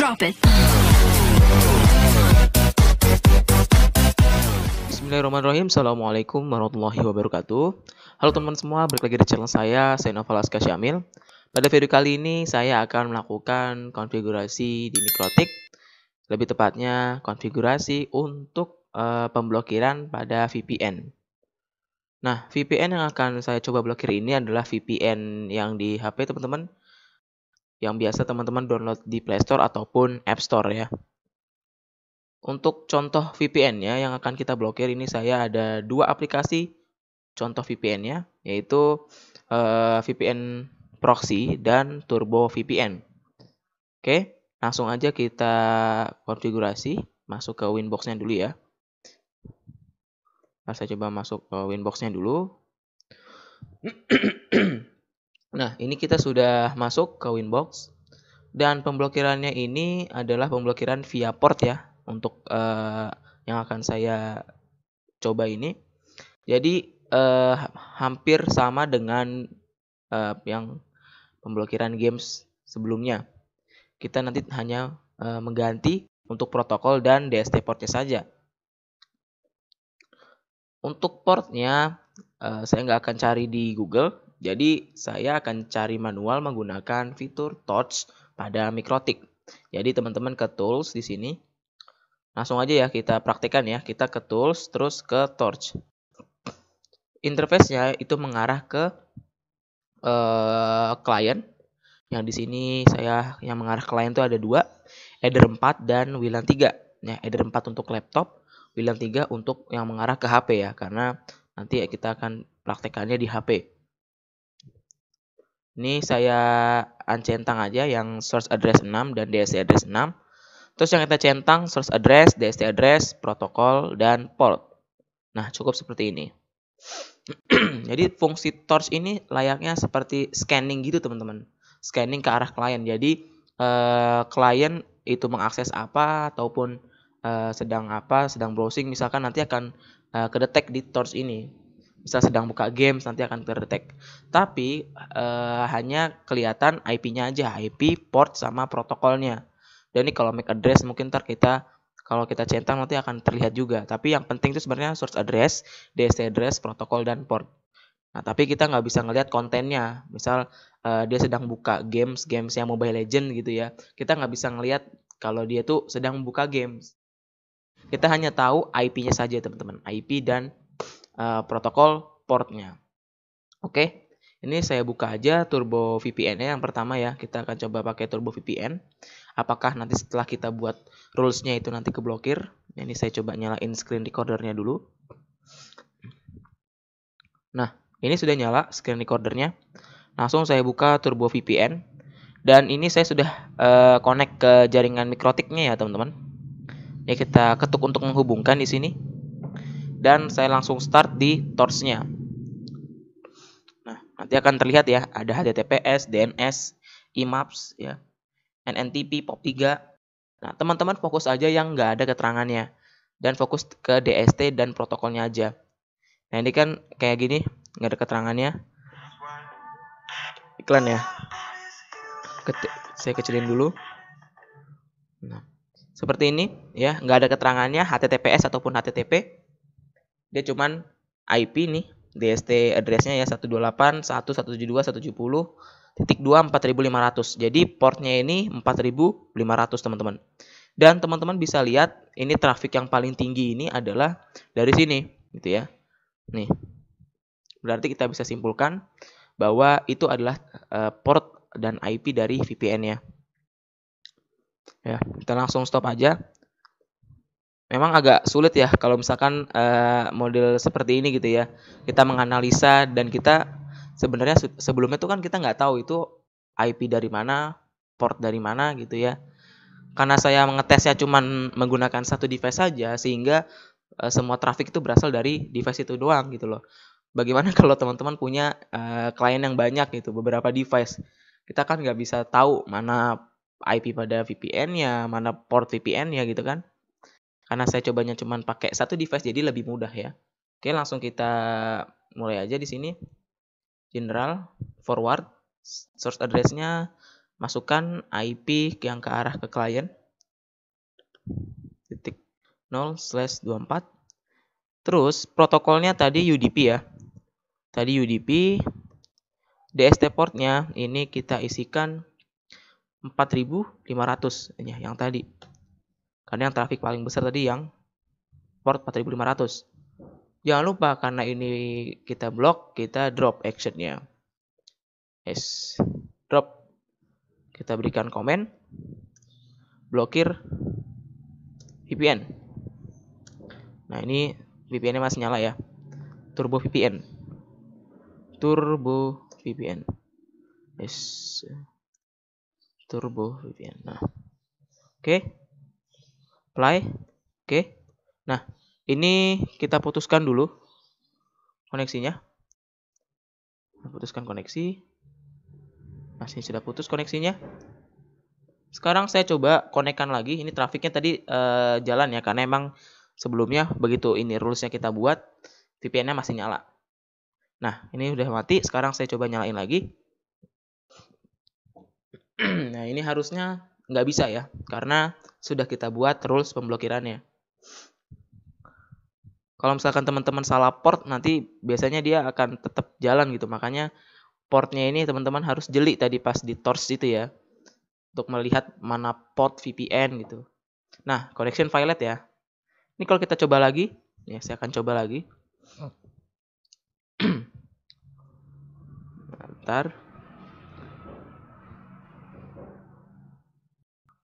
Drop it. Bismillahirrahmanirrahim. Assalamualaikum warahmatullahi wabarakatuh. Halo teman teman semua, balik lagi di channel saya, saya Laska Syamil. Pada video kali ini saya akan melakukan konfigurasi di Mikrotik, lebih tepatnya konfigurasi untuk uh, pemblokiran pada VPN. Nah, VPN yang akan saya coba blokir ini adalah VPN yang di HP teman-teman yang biasa teman-teman download di Play Store ataupun App Store ya. Untuk contoh VPN-nya yang akan kita blokir ini saya ada dua aplikasi contoh VPN-nya yaitu uh, eh, VPN proxy dan turbo VPN. Oke, langsung aja kita konfigurasi masuk ke Winboxnya dulu ya. Nah, saya coba masuk ke winbox dulu. Nah, ini kita sudah masuk ke Winbox dan pemblokirannya ini adalah pemblokiran via port ya untuk uh, yang akan saya coba ini. Jadi uh, hampir sama dengan uh, yang pemblokiran games sebelumnya. Kita nanti hanya uh, mengganti untuk protokol dan DST portnya saja. Untuk portnya uh, saya nggak akan cari di Google jadi saya akan cari manual menggunakan fitur Torch pada mikrotik. Jadi teman-teman ke tools di sini. Langsung aja ya kita praktekkan ya. Kita ke tools terus ke torch. Interface-nya itu mengarah ke klien. Eh, client. yang di sini saya yang mengarah ke klien itu ada dua, header 4 dan WLAN 3. Ya, header 4 untuk laptop, WLAN 3 untuk yang mengarah ke HP ya karena nanti kita akan praktekannya di HP. Ini saya centang aja yang source address 6 dan DSC address 6. Terus yang kita centang source address, DST address, protokol, dan port. Nah, cukup seperti ini. Jadi fungsi torch ini layaknya seperti scanning gitu teman-teman. Scanning ke arah klien. Jadi eh, klien itu mengakses apa ataupun eh, sedang apa, sedang browsing misalkan nanti akan eh, kedetek di torch ini bisa sedang buka games nanti akan terdetek. Tapi uh, hanya kelihatan IP-nya aja, IP, port sama protokolnya. Dan ini kalau MAC address mungkin ntar kita kalau kita centang nanti akan terlihat juga. Tapi yang penting itu sebenarnya source address, DSC address, protokol dan port. Nah, tapi kita nggak bisa ngelihat kontennya. Misal uh, dia sedang buka games, games yang Mobile Legend gitu ya. Kita nggak bisa ngelihat kalau dia tuh sedang buka games. Kita hanya tahu IP-nya saja, teman-teman. IP dan Eh, protokol portnya. Oke, okay. ini saya buka aja Turbo VPN-nya yang pertama ya. Kita akan coba pakai Turbo VPN. Apakah nanti setelah kita buat rules-nya itu nanti keblokir? Ini saya coba nyalain screen recordernya dulu. Nah, ini sudah nyala screen recordernya Langsung saya buka Turbo VPN. Dan ini saya sudah uh, connect ke jaringan mikrotiknya ya, teman-teman. Ini kita ketuk untuk menghubungkan di sini dan saya langsung start di torsnya Nah, nanti akan terlihat ya, ada HTTPS, DNS, IMAPS ya, NNTP, POP3. Nah, teman-teman fokus aja yang nggak ada keterangannya dan fokus ke DST dan protokolnya aja. Nah, ini kan kayak gini, nggak ada keterangannya. Iklan ya. Keti saya kecilin dulu. Nah, seperti ini ya, nggak ada keterangannya HTTPS ataupun HTTP dia cuman IP nih DST addressnya ya 128.1.172.170.2.4500. jadi portnya ini 4500 teman-teman dan teman-teman bisa lihat ini traffic yang paling tinggi ini adalah dari sini gitu ya nih berarti kita bisa simpulkan bahwa itu adalah eh, port dan IP dari vpn ya ya kita langsung stop aja memang agak sulit ya kalau misalkan uh, model seperti ini gitu ya kita menganalisa dan kita sebenarnya sebelumnya itu kan kita nggak tahu itu IP dari mana port dari mana gitu ya karena saya mengetesnya cuman menggunakan satu device saja sehingga uh, semua traffic itu berasal dari device itu doang gitu loh bagaimana kalau teman-teman punya uh, klien yang banyak gitu beberapa device kita kan nggak bisa tahu mana IP pada VPN-nya mana port VPN-nya gitu kan karena saya cobanya cuma pakai satu device jadi lebih mudah ya. Oke, langsung kita mulai aja di sini. General, forward, source Addressnya masukkan IP yang ke arah ke klien. Titik 0 slash 24. Terus protokolnya tadi UDP ya. Tadi UDP, DST portnya ini kita isikan 4500 ya, yang tadi. Karena yang trafik paling besar tadi yang port 4500. Jangan lupa karena ini kita blok, kita drop actionnya. Yes, drop. Kita berikan komen, blokir VPN. Nah ini VPN-nya masih nyala ya. Turbo VPN. Turbo VPN. Yes. Turbo VPN. Nah. Oke. Okay apply. Oke. Nah, ini kita putuskan dulu koneksinya. Putuskan koneksi. Masih nah, sudah putus koneksinya. Sekarang saya coba konekkan lagi. Ini trafiknya tadi eh, jalan ya karena emang sebelumnya begitu ini rulesnya kita buat VPN-nya masih nyala. Nah, ini udah mati. Sekarang saya coba nyalain lagi. nah, ini harusnya nggak bisa ya, karena sudah kita buat rules pemblokirannya. Kalau misalkan teman-teman salah port, nanti biasanya dia akan tetap jalan gitu. Makanya portnya ini teman-teman harus jeli tadi pas di torch itu ya. Untuk melihat mana port VPN gitu. Nah, connection violet ya. Ini kalau kita coba lagi, ya saya akan coba lagi. Bentar.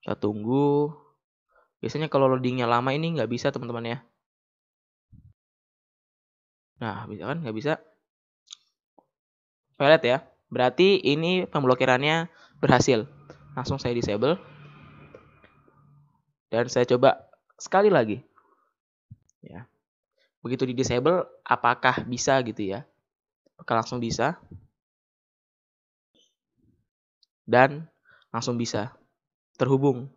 kita tunggu biasanya kalau loadingnya lama ini nggak bisa teman-teman ya nah bisa kan nggak bisa pelet ya berarti ini pemblokirannya berhasil langsung saya disable dan saya coba sekali lagi ya begitu di disable apakah bisa gitu ya apakah langsung bisa dan langsung bisa terhubung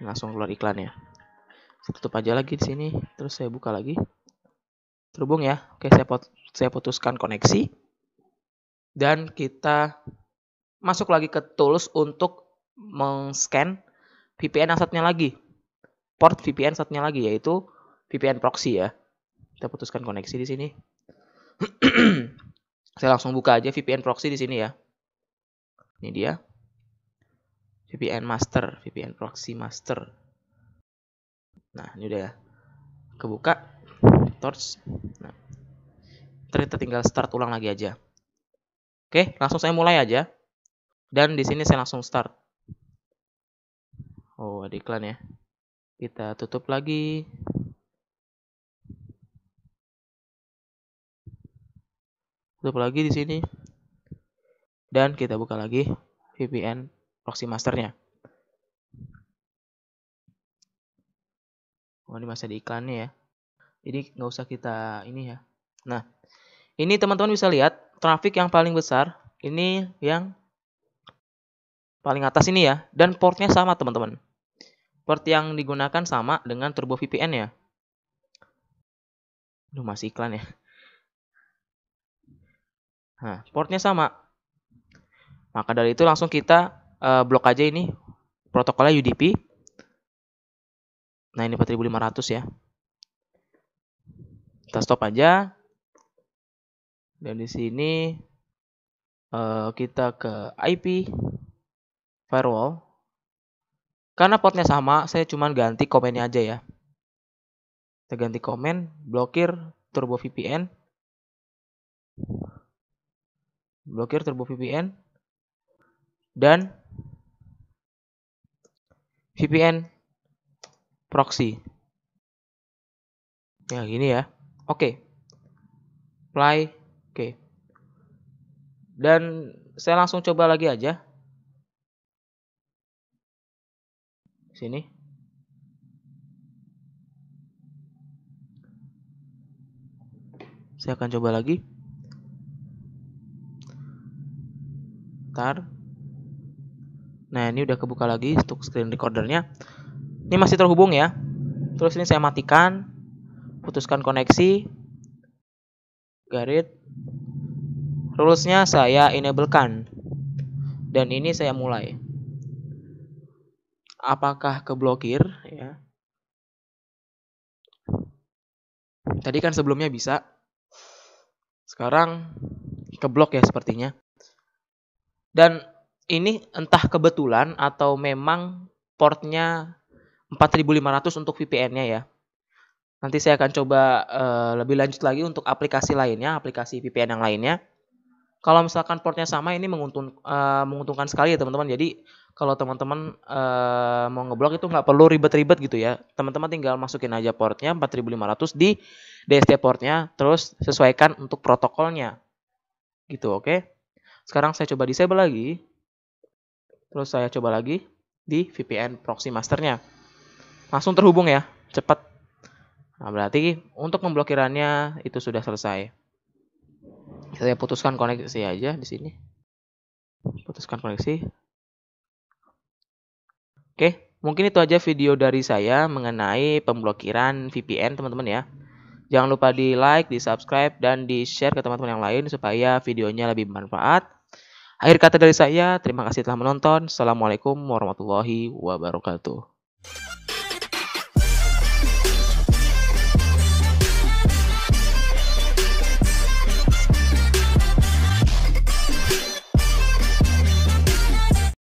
langsung keluar iklannya saya tutup aja lagi di sini terus saya buka lagi terhubung ya oke saya pot saya putuskan koneksi dan kita masuk lagi ke tools untuk mengscan VPN asetnya lagi port VPN asetnya lagi yaitu VPN proxy ya kita putuskan koneksi di sini saya langsung buka aja VPN proxy di sini ya ini dia VPN master, VPN proxy master. Nah, ini udah ya, kebuka torch. Nah, kita tinggal start ulang lagi aja. Oke, langsung saya mulai aja. Dan di sini saya langsung start. Oh, ada iklan ya. Kita tutup lagi. Tutup lagi di sini. Dan kita buka lagi VPN proxy masternya. Oh, ini masih ada iklannya ya. Jadi nggak usah kita ini ya. Nah, ini teman-teman bisa lihat traffic yang paling besar ini yang paling atas ini ya. Dan portnya sama teman-teman. Port yang digunakan sama dengan Turbo VPN ya. Aduh, masih iklan ya. Nah, portnya sama. Maka dari itu langsung kita uh, blok aja ini protokolnya UDP. Nah, ini 4500 ya. Kita stop aja. Dan di sini uh, kita ke IP firewall. Karena portnya sama, saya cuma ganti komennya aja ya. Kita ganti komen, blokir turbo VPN. Blokir turbo VPN. Dan VPN proxy. Ya, gini ya. Oke. Okay. Play. Oke. Okay. Dan saya langsung coba lagi aja. Sini. Saya akan coba lagi. Ntar. Nah, ini udah kebuka lagi untuk screen recordernya. Ini masih terhubung ya. Terus ini saya matikan, putuskan koneksi, garit. Rulesnya saya enablekan. Dan ini saya mulai. Apakah keblokir ya? Tadi kan sebelumnya bisa. Sekarang keblok ya sepertinya. Dan ini entah kebetulan atau memang portnya 4500 untuk VPN-nya ya. Nanti saya akan coba uh, lebih lanjut lagi untuk aplikasi lainnya, aplikasi VPN yang lainnya. Kalau misalkan portnya sama, ini menguntung, uh, eh, menguntungkan sekali ya teman-teman. Jadi kalau teman-teman uh, mau ngeblok itu nggak perlu ribet-ribet gitu ya. Teman-teman tinggal masukin aja portnya 4500 di DST portnya, terus sesuaikan untuk protokolnya. Gitu, oke. Okay? Sekarang saya coba disable lagi. Terus saya coba lagi di VPN proxy masternya. Langsung terhubung ya, cepat. Nah, berarti untuk memblokirannya itu sudah selesai. Saya putuskan koneksi aja di sini. Putuskan koneksi. Oke, mungkin itu aja video dari saya mengenai pemblokiran VPN teman-teman ya. Jangan lupa di like, di subscribe, dan di share ke teman-teman yang lain supaya videonya lebih bermanfaat. Akhir kata dari saya, terima kasih telah menonton. Assalamualaikum warahmatullahi wabarakatuh.